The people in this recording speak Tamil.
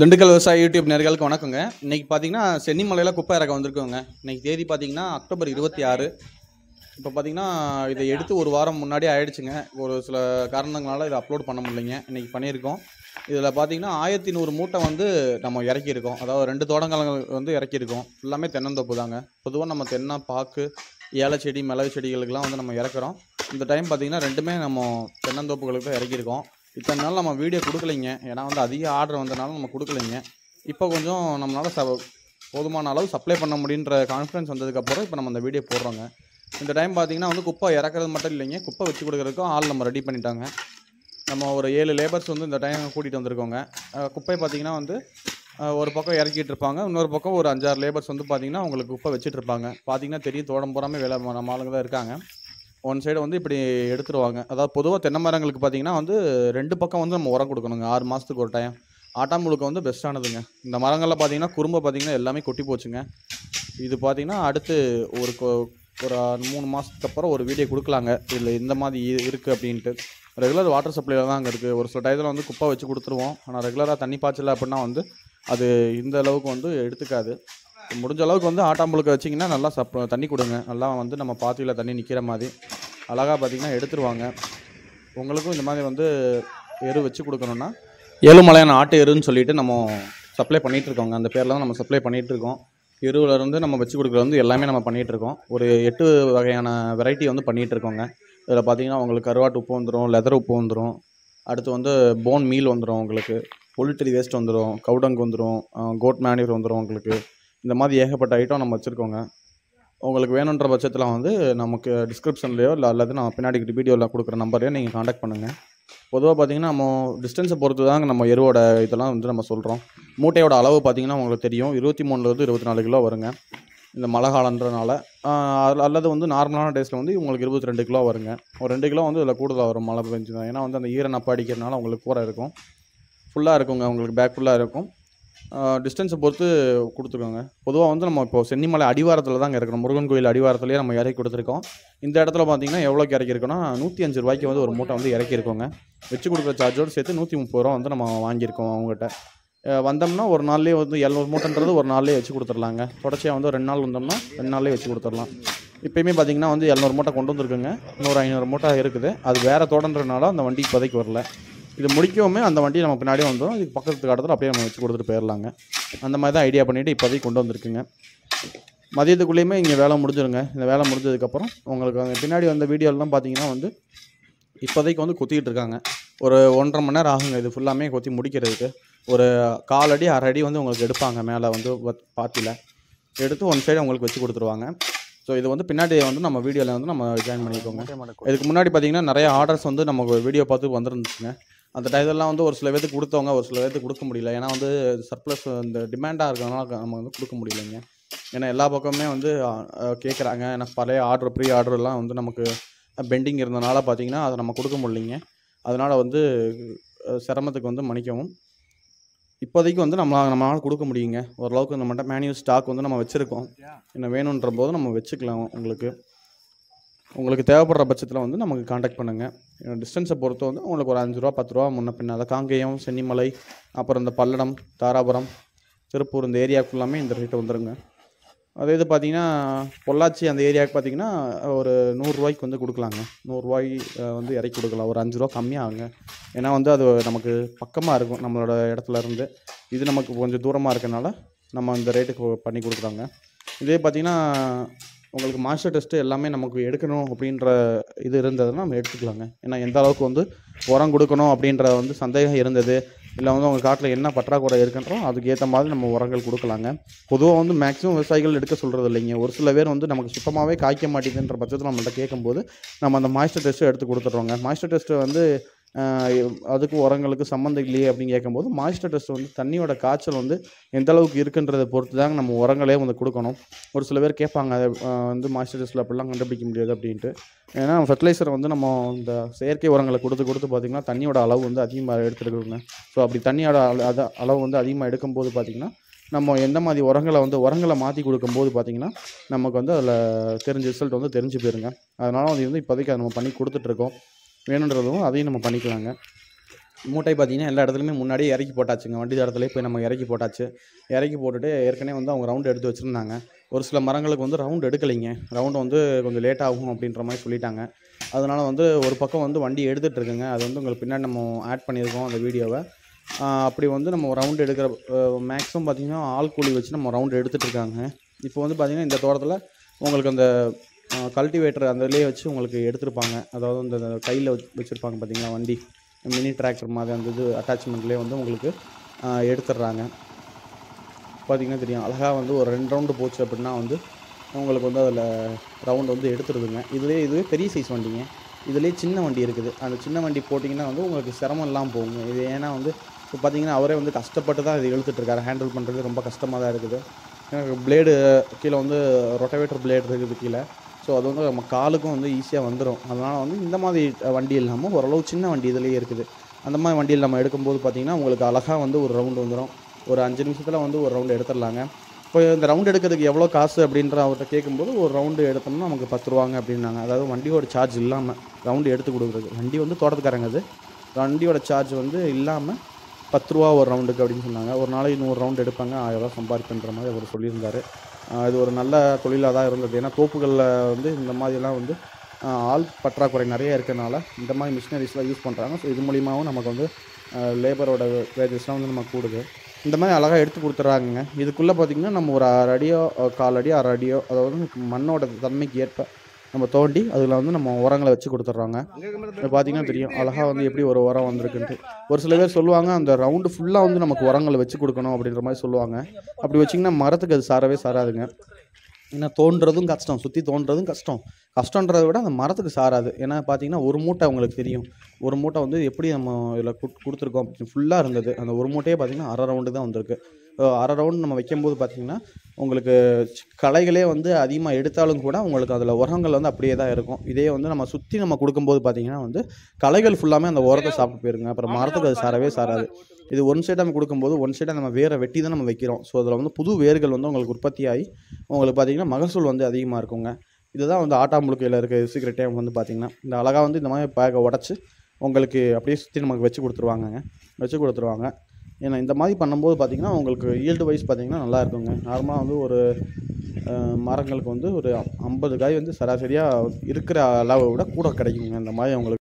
திண்டுக்கல் விவசாய யூடியூப் நேர்களுக்கு வணக்கங்க இன்றைக்கி பார்த்தீங்கன்னா சென்னிமலையில் குப்பை இறக்க வந்திருக்கோங்க இன்றைக்கி தேதி பார்த்தீங்கன்னா அக்டோபர் இருபத்தி ஆறு இப்போ பார்த்தீங்கன்னா இதை எடுத்து ஒரு வாரம் முன்னாடி ஆயிடுச்சுங்க ஒரு சில காரணங்களால் இதை அப்லோட் பண்ண முடியலைங்க இன்றைக்கி பண்ணியிருக்கோம் இதில் பார்த்தீங்கன்னா ஆயிரத்தி நூறு மூட்டை வந்து நம்ம இறக்கியிருக்கோம் அதாவது ரெண்டு தோட்டங்கள் வந்து இறக்கியிருக்கோம் ஃபுல்லாமே தென்னந்தோப்பு தாங்க பொதுவாக நம்ம தென்னை பாக்கு ஏழை செடி மிளகு செடிகளுக்கெல்லாம் வந்து நம்ம இறக்குறோம் இந்த டைம் பார்த்திங்கன்னா ரெண்டுமே நம்ம தென்னந்தோப்புகளுக்கு தான் இறக்கியிருக்கோம் இத்தனை நாள் நம்ம வீடியோ கொடுக்கலைங்க ஏன்னா வந்து அதிக ஆர்டர் வந்தனால நம்ம கொடுக்கலைங்க இப்போ கொஞ்சம் நம்மளால் ச போதுமான அளவு சப்ளை பண்ண முடியுன்ற கான்ஃபிடன்ஸ் வந்ததுக்கப்புறம் இப்போ நம்ம அந்த வீடியோ போடுறோங்க இந்த டைம் பார்த்திங்கன்னா வந்து குப்பை இறக்குறது மட்டும் இல்லைங்க குப்பை வச்சு கொடுக்குறதுக்கும் ஆள் நம்ம ரெடி பண்ணிட்டாங்க நம்ம ஒரு ஏழு லேபர்ஸ் வந்து இந்த டைம் கூட்டிகிட்டு வந்திருக்கோங்க குப்பை பார்த்திங்கன்னா வந்து ஒரு பக்கம் இறக்கிட்டு இருப்பாங்க இன்னொரு பக்கம் ஒரு அஞ்சாறு லேபர்ஸ் வந்து பார்த்திங்கன்னா அவங்களுக்கு குப்பை வச்சுட்டு இருப்பாங்க பார்த்திங்கன்னா தெரியும் தோட்டம் போகாமல் வேலை நம்ம ஆளுங்க தான் இருக்காங்க ஒன் சைடு வந்து இப்படி எடுத்துருவாங்க அதாவது பொதுவாக தென்னை மரங்களுக்கு பார்த்தீங்கன்னா வந்து ரெண்டு பக்கம் வந்து நம்ம உரம் கொடுக்கணுங்க ஆறு மாதத்துக்கு ஒரு டைம் ஆட்டாம்புழுக்க வந்து பெஸ்ட்டானதுங்க இந்த மரங்களில் பார்த்தீங்கன்னா குறும்ப பார்த்தீங்கன்னா எல்லாமே கொட்டி போச்சுங்க இது பார்த்தீங்கன்னா அடுத்து ஒரு ஒரு மூணு மாதத்துக்கு அப்புறம் ஒரு வீடியோ கொடுக்கலாங்க இதில் இந்த மாதிரி இருக்குது அப்படின்ட்டு ரெகுலர் வாட்டர் சப்ளையில் தான் அங்கே இருக்குது ஒரு சில டயத்தில் வந்து குப்பை வச்சு கொடுத்துருவோம் ஆனால் ரெகுலராக தண்ணி பாய்ச்சல அப்படின்னா வந்து அது இந்த அளவுக்கு வந்து எடுத்துக்காது முடிஞ்ச அளவுக்கு வந்து ஆட்டாம்புழுக்க வச்சிங்கன்னா நல்லா சப் தண்ணி கொடுங்க நல்லா வந்து நம்ம பாத்தியில் தண்ணி நிற்கிற மாதிரி அழகாக பார்த்திங்கன்னா எடுத்துருவாங்க உங்களுக்கும் இந்த மாதிரி வந்து எரு வச்சு கொடுக்கணுன்னா ஏழுமலையான ஆட்டு எருன்னு சொல்லிட்டு நம்ம சப்ளை பண்ணிகிட்ருக்கோங்க அந்த பேரில் தான் நம்ம சப்ளை பண்ணிகிட்ருக்கோம் எருவிலேருந்து நம்ம வச்சு கொடுக்குறது வந்து எல்லாமே நம்ம பண்ணிகிட்ருக்கோம் ஒரு எட்டு வகையான வெரைட்டி வந்து பண்ணிகிட்ருக்கோங்க இதில் பார்த்திங்கன்னா உங்களுக்கு கருவாட்டு உப்பு வந்துடும் லெதர் உப்பு வந்துடும் அடுத்து வந்து போன் மீல் வந்துடும் உங்களுக்கு பொலிட்ரி வேஸ்ட் வந்துடும் கவுடங்கு வந்துடும் கோட் மேனியூர் வந்துடும் உங்களுக்கு இந்த மாதிரி ஏகப்பட்ட ஐட்டம் நம்ம வச்சுருக்கோங்க உங்களுக்கு வேணுன்ற பட்சத்தில் வந்து நமக்கு டிஸ்கிரிப்ஷன்லையோ இல்லை அல்லது நான் பின்னாடி வீடியோவில் கொடுக்குற நம்பரையோ நீங்கள் காண்டாக்ட் பண்ணுங்கள் பொதுவாக பார்த்தீங்கன்னா நம்ம டிஸ்டன்ஸை பொறுத்து தாங்க நம்ம எருவோட இதெல்லாம் வந்து நம்ம சொல்கிறோம் மூட்டையோட அளவு பார்த்திங்கன்னா உங்களுக்கு தெரியும் இருபத்தி மூணுலேருந்து இருபத்தி நாலு கிலோ வருங்க இந்த மழை காலன்றனால அல்லது வந்து நார்மலான டேஸில் வந்து உங்களுக்கு இருபத்தி ரெண்டு கிலோ வருங்க ஒரு ரெண்டு கிலோ வந்து இதில் கூடுதலாக வரும் மழை பெஞ்சு தான் ஏன்னா வந்து அந்த ஈர நப்பா அடிக்கிறதுனால உங்களுக்கு இருக்கும் ஃபுல்லாக இருக்குங்க உங்களுக்கு பேக் ஃபுல்லாக இருக்கும் டிஸ்டன்ஸை பொறுத்து கொடுத்துக்கோங்க பொதுவாக வந்து நம்ம இப்போ சென்னிமலை அடிவாரத்தில் தாங்க இருக்கணும் முருகன் கோயில் அடிவாரத்துலேயே நம்ம இறக்கி கொடுத்துருக்கோம் இந்த இடத்துல பார்த்தீங்கன்னா எவ்வளோக்கு இறக்கிருக்கோன்னா நூற்றி அஞ்சு ரூபாய்க்கு வந்து ஒரு மூட்டை வந்து இறக்கியிருக்கோங்க வச்சு கொடுக்குற சார்ஜோடு சேர்த்து நூற்றி முப்பது ரூபா வந்து நம்ம வாங்கியிருக்கோம் அவங்ககிட்ட வந்தோம்னா ஒரு நாள்லேயே வந்து எழுநூறு மூட்டைன்றது ஒரு நாள்லேயே வச்சு கொடுத்துர்லாங்க தொடர்ச்சியாக வந்து ரெண்டு நாள் வந்தோம்னா ரெண்டு நாள்லேயே வச்சு கொடுத்துர்லாம் இப்போயுமே பார்த்தீங்கன்னா வந்து எழுநூறு மூட்டை கொண்டு வந்துருக்குங்க இன்னொரு ஐநூறு மூட்டை இருக்குது அது வேறு தோடன்றனால அந்த வண்டிக்கு பதைக்கு வரல இது முடிக்கவுமே அந்த வண்டி நம்ம பின்னாடியே வந்துடும் இதுக்கு பக்கத்து காட்டத்தில் அப்படியே நம்ம வச்சு கொடுத்துட்டு போயிடலாங்க அந்த மாதிரி தான் ஐடியா பண்ணிவிட்டு இப்போதைக்கு கொண்டு வந்திருக்குங்க மதியத்துக்குள்ளேயுமே இங்கே வேலை முடிஞ்சிருங்க இந்த வேலை முடிஞ்சதுக்கப்புறம் உங்களுக்கு அந்த பின்னாடி வந்த வீடியோலாம் பார்த்தீங்கன்னா வந்து இப்போதைக்கு வந்து குத்திக்கிட்டு இருக்காங்க ஒரு ஒன்றரை மணி நேரம் ஆகுங்க இது ஃபுல்லாமே கொத்தி முடிக்கிறதுக்கு ஒரு கால் அடி அரை அடி வந்து உங்களுக்கு எடுப்பாங்க மேலே வந்து பாத்தியில் எடுத்து ஒன் சைடு உங்களுக்கு வச்சு கொடுத்துருவாங்க ஸோ இது வந்து பின்னாடி வந்து நம்ம வீடியோவில் வந்து நம்ம ஜாயின் பண்ணிக்கோங்க இதுக்கு முன்னாடி பார்த்தீங்கன்னா நிறைய ஆர்டர்ஸ் வந்து நம்ம வீடியோ பார்த்து வந்துருந்துச்சுங்க அந்த டைதெல்லாம் வந்து ஒரு சில பேர்த்துக்கு கொடுத்தவங்க ஒரு சில பேர்த்துக்கு கொடுக்க முடியல ஏன்னா வந்து சர்ப்ளஸ் இந்த டிமாண்டாக இருக்கிறதுனால நம்ம வந்து கொடுக்க முடியலைங்க ஏன்னா எல்லா பக்கமுமே வந்து கேட்குறாங்க ஏன்னா பழைய ஆர்டர் ப்ரீ ஆர்டர்லாம் வந்து நமக்கு பெண்டிங் இருந்தனால பார்த்தீங்கன்னா அதை நம்ம கொடுக்க முடியலைங்க அதனால் வந்து சிரமத்துக்கு வந்து மன்னிக்கவும் இப்போதைக்கு வந்து நம்மளால் நம்மளால் கொடுக்க முடியுங்க ஓரளவுக்கு நம்மகிட்ட மேனுவல் ஸ்டாக் வந்து நம்ம வச்சுருக்கோம் என்ன வேணுன்ற போது நம்ம வச்சுக்கலாம் உங்களுக்கு உங்களுக்கு தேவைப்படுற பட்சத்தில் வந்து நமக்கு காண்டாக்ட் பண்ணுங்கள் டிஸ்டன்ஸை பொறுத்து வந்து உங்களுக்கு ஒரு அஞ்சு ரூபா பத்து ரூபா முன்ன பின்ன அதை காங்கேயம் சென்னிமலை அப்புறம் இந்த பல்லடம் தாராபுரம் திருப்பூர் இந்த ஏரியாவுக்குள்ளாமே ஃபுல்லாமே இந்த ரேட்டு வந்துடுங்க அதே இது பார்த்திங்கன்னா பொள்ளாச்சி அந்த ஏரியாவுக்கு பார்த்திங்கன்னா ஒரு நூறுரூவாய்க்கு வந்து கொடுக்கலாங்க நூறுரூவாய் வந்து இறக்கி கொடுக்கலாம் ஒரு அஞ்சு ரூபா கம்மியாகுங்க ஏன்னா வந்து அது நமக்கு பக்கமாக இருக்கும் நம்மளோட இடத்துல இருந்து இது நமக்கு கொஞ்சம் தூரமாக இருக்கனால நம்ம அந்த ரேட்டுக்கு பண்ணி கொடுக்குறாங்க இதே பார்த்திங்கன்னா உங்களுக்கு மாஸ்டர் டெஸ்ட்டு எல்லாமே நமக்கு எடுக்கணும் அப்படின்ற இது இருந்ததுன்னா நம்ம எடுத்துக்கலாங்க ஏன்னா எந்த அளவுக்கு வந்து உரம் கொடுக்கணும் அப்படின்ற வந்து சந்தேகம் இருந்தது இல்லை வந்து அவங்க காட்டில் என்ன பற்றாக்குறை அதுக்கு அதுக்கேற்ற மாதிரி நம்ம உரங்கள் கொடுக்கலாங்க பொதுவாக வந்து மேக்ஸிமம் விவசாயிகள் எடுக்க சொல்கிறது இல்லைங்க ஒரு சில பேர் வந்து நமக்கு சுத்தமாகவே காய்க்க மாட்டேங்குதுன்ற பட்சத்தில் நம்மள்கிட்ட கேட்கும்போது நம்ம அந்த மாய்ஸ்டர் டெஸ்ட்டு எடுத்து கொடுத்துட்றோங்க மாய்ஸ்டர் டெஸ்ட்டு வந்து அதுக்கு உரங்களுக்கு சம்மந்தம் இல்லையே அப்படின்னு கேட்கும்போது மாய்ஸ்டர் டெஸ்ட் வந்து தண்ணியோட காய்ச்சல் வந்து எந்த அளவுக்கு இருக்குன்றதை பொறுத்து தாங்க நம்ம உரங்களே வந்து கொடுக்கணும் ஒரு சில பேர் கேட்பாங்க அதை வந்து மாய்ஸ்டர் டெஸ்ட்டில் அப்படிலாம் கண்டுபிடிக்க முடியாது அப்படின்ட்டு ஏன்னா ஃபர்டிலைசர் வந்து நம்ம இந்த செயற்கை உரங்களை கொடுத்து கொடுத்து பார்த்திங்கன்னா தண்ணியோட அளவு வந்து அதிகமாக எடுத்துருக்குங்க ஸோ அப்படி தண்ணியோட அது அளவு வந்து அதிகமாக எடுக்கும்போது பார்த்திங்கன்னா நம்ம எந்த மாதிரி உரங்களை வந்து உரங்களை மாற்றி கொடுக்கும்போது பார்த்திங்கன்னா நமக்கு வந்து அதில் தெரிஞ்ச ரிசல்ட் வந்து தெரிஞ்சு போயிருங்க அதனால் வந்து இப்போதைக்கு அதை நம்ம பண்ணி கொடுத்துட்ருக்கோம் வேணுன்றதும் அதையும் நம்ம பண்ணிக்கலாங்க மூட்டை பார்த்திங்கன்னா எல்லா இடத்துலையுமே முன்னாடியே இறக்கி போட்டாச்சுங்க வண்டி தடத்துலேயே போய் நம்ம இறக்கி போட்டாச்சு இறக்கி போட்டுட்டு ஏற்கனவே வந்து அவங்க ரவுண்டு எடுத்து வச்சுருந்தாங்க ஒரு சில மரங்களுக்கு வந்து ரவுண்டு எடுக்கலைங்க ரவுண்டு வந்து கொஞ்சம் லேட் ஆகும் அப்படின்ற மாதிரி சொல்லிட்டாங்க அதனால் வந்து ஒரு பக்கம் வந்து வண்டி எடுத்துகிட்டு இருக்குங்க அது வந்து உங்களுக்கு பின்னாடி நம்ம ஆட் பண்ணியிருக்கோம் அந்த வீடியோவை அப்படி வந்து நம்ம ரவுண்டு எடுக்கிற மேக்ஸிமம் பார்த்திங்கன்னா ஆள் கூலி வச்சு நம்ம ரவுண்டு எடுத்துகிட்டு இருக்காங்க இப்போ வந்து பார்த்திங்கன்னா இந்த தோட்டத்தில் உங்களுக்கு அந்த கல்டிவேட்டர் அதுலேயே வச்சு உங்களுக்கு எடுத்துருப்பாங்க அதாவது இந்த கையில் வச்சுருப்பாங்க பார்த்தீங்களா வண்டி மினி டிராக்டர் மாதிரி அந்த இது அட்டாச்மெண்ட்லேயே வந்து உங்களுக்கு எடுத்துடுறாங்க பார்த்திங்கன்னா தெரியும் அழகாக வந்து ஒரு ரெண்டு ரவுண்டு போச்சு அப்படின்னா வந்து உங்களுக்கு வந்து அதில் ரவுண்டு வந்து எடுத்துருதுங்க இதுலேயே இதுவே பெரிய சைஸ் வண்டிங்க இதுலேயே சின்ன வண்டி இருக்குது அந்த சின்ன வண்டி போட்டிங்கன்னா வந்து உங்களுக்கு சிரமம் இல்லாமல் போகுங்க இது ஏன்னா வந்து இப்போ பார்த்தீங்கன்னா அவரே வந்து கஷ்டப்பட்டு தான் இதை எழுத்துட்ருக்காரு ஹேண்டில் பண்ணுறது ரொம்ப கஷ்டமாக தான் இருக்குது எனக்கு பிளேடு கீழே வந்து ரொட்டவேட்டர் பிளேடு இருக்குது கீழே ஸோ அது வந்து நம்ம காலுக்கும் வந்து ஈஸியாக வந்துடும் அதனால் வந்து இந்த மாதிரி வண்டி இல்லாமல் ஓரளவு சின்ன வண்டி இதுலேயே இருக்குது அந்த மாதிரி வண்டியில் நம்ம எடுக்கும்போது பார்த்திங்கன்னா உங்களுக்கு அழகாக வந்து ஒரு ரவுண்டு வந்துடும் ஒரு அஞ்சு நிமிஷத்தில் வந்து ஒரு ரவுண்டு எடுத்துடலாங்க இப்போ இந்த ரவுண்டு எடுக்கிறதுக்கு எவ்வளோ காசு அப்படின்ற அவர்கிட்ட கேட்கும்போது ஒரு ரவுண்டு எடுத்தோம்னா நமக்கு பத்து ரூபாங்க அப்படின்னாங்க அதாவது வண்டியோட சார்ஜ் இல்லாமல் ரவுண்டு எடுத்து கொடுக்குறது வண்டி வந்து தோட்டத்துக்காரங்க அது வண்டியோட சார்ஜ் வந்து இல்லாமல் பத்து ரூபா ஒரு ரவுண்டுக்கு அப்படின்னு சொன்னாங்க ஒரு நாளைக்கு நூறு ரவுண்டு எடுப்பாங்க ரூபா சம்பாதிப்புன்ற மாதிரி அவர் சொல்லியிருந்தார் இது ஒரு நல்ல தொழிலாக தான் இருந்தது ஏன்னா தோப்புகளில் வந்து இந்த மாதிரிலாம் வந்து ஆள் பற்றாக்குறை நிறைய இருக்கிறனால இந்த மாதிரி மிஷினரிஸ்லாம் யூஸ் பண்ணுறாங்க ஸோ இது மூலியமாகவும் நமக்கு வந்து லேபரோட வேஜஸ்லாம் வந்து நமக்கு கூடுது இந்த மாதிரி அழகாக எடுத்து கொடுத்துட்றாங்க இதுக்குள்ளே பார்த்திங்கன்னா நம்ம ஒரு அரை அடியோ கால் அடியோ அரை அடியோ அதாவது மண்ணோட தன்மைக்கு ஏற்ப நம்ம தோண்டி அதில் வந்து நம்ம உரங்களை வச்சு கொடுத்துட்றாங்க இப்போ பார்த்தீங்கன்னா தெரியும் அழகாக வந்து எப்படி ஒரு உரம் வந்திருக்குன்ட்டு ஒரு சில பேர் சொல்லுவாங்க அந்த ரவுண்டு ஃபுல்லாக வந்து நமக்கு உரங்களை வச்சு கொடுக்கணும் அப்படின்ற மாதிரி சொல்லுவாங்க அப்படி வச்சிங்கன்னா மரத்துக்கு அது சாரவே சாராதுங்க ஏன்னா தோன்றதும் கஷ்டம் சுற்றி தோன்றதும் கஷ்டம் கஷ்டன்றதை விட அந்த மரத்துக்கு சாராது ஏன்னா பார்த்தீங்கன்னா ஒரு மூட்டை அவங்களுக்கு தெரியும் ஒரு மூட்டை வந்து எப்படி நம்ம இதில் கொடுத்துருக்கோம் ஃபுல்லாக இருந்தது அந்த ஒரு மூட்டையே பார்த்திங்கன்னா அரை ரவுண்டு தான் வந்திருக்கு அரை ரவுண்டு நம்ம வைக்கும்போது பார்த்திங்கன்னா உங்களுக்கு களைகளே வந்து அதிகமாக எடுத்தாலும் கூட உங்களுக்கு அதில் உரங்கள் வந்து அப்படியே தான் இருக்கும் இதே வந்து நம்ம சுற்றி நம்ம கொடுக்கும்போது பார்த்திங்கன்னா வந்து களைகள் ஃபுல்லாமே அந்த உரத்தை சாப்பிட்டு போயிருங்க அப்புறம் மரத்துக்கு அது சாரவே சாராது இது ஒன் சைடாக நம்ம கொடுக்கும்போது ஒன் சைடாக நம்ம வேரை வெட்டி தான் நம்ம வைக்கிறோம் ஸோ அதில் வந்து புது வேர்கள் வந்து உங்களுக்கு உற்பத்தி ஆகி உங்களுக்கு பார்த்திங்கன்னா மகசூல் வந்து அதிகமாக இருக்குங்க இதுதான் வந்து ஆட்டாம்புழுக்கையில் இருக்க சீக்கிரட்டே வந்து பார்த்திங்கன்னா இந்த அழகாக வந்து இந்த மாதிரி பேக்கை உடச்சி உங்களுக்கு அப்படியே சுற்றி நமக்கு வச்சு கொடுத்துருவாங்க வச்சு கொடுத்துருவாங்க ஏன்னா இந்த மாதிரி பண்ணும்போது பார்த்திங்கன்னா உங்களுக்கு ஈல்டு வைஸ் பார்த்திங்கன்னா நல்லா இருக்குங்க நார்மலாக வந்து ஒரு மரங்களுக்கு வந்து ஒரு ஐம்பது காய் வந்து சராசரியாக இருக்கிற அளவை விட கூட கிடைக்குங்க இந்த மாதிரி அவங்களுக்கு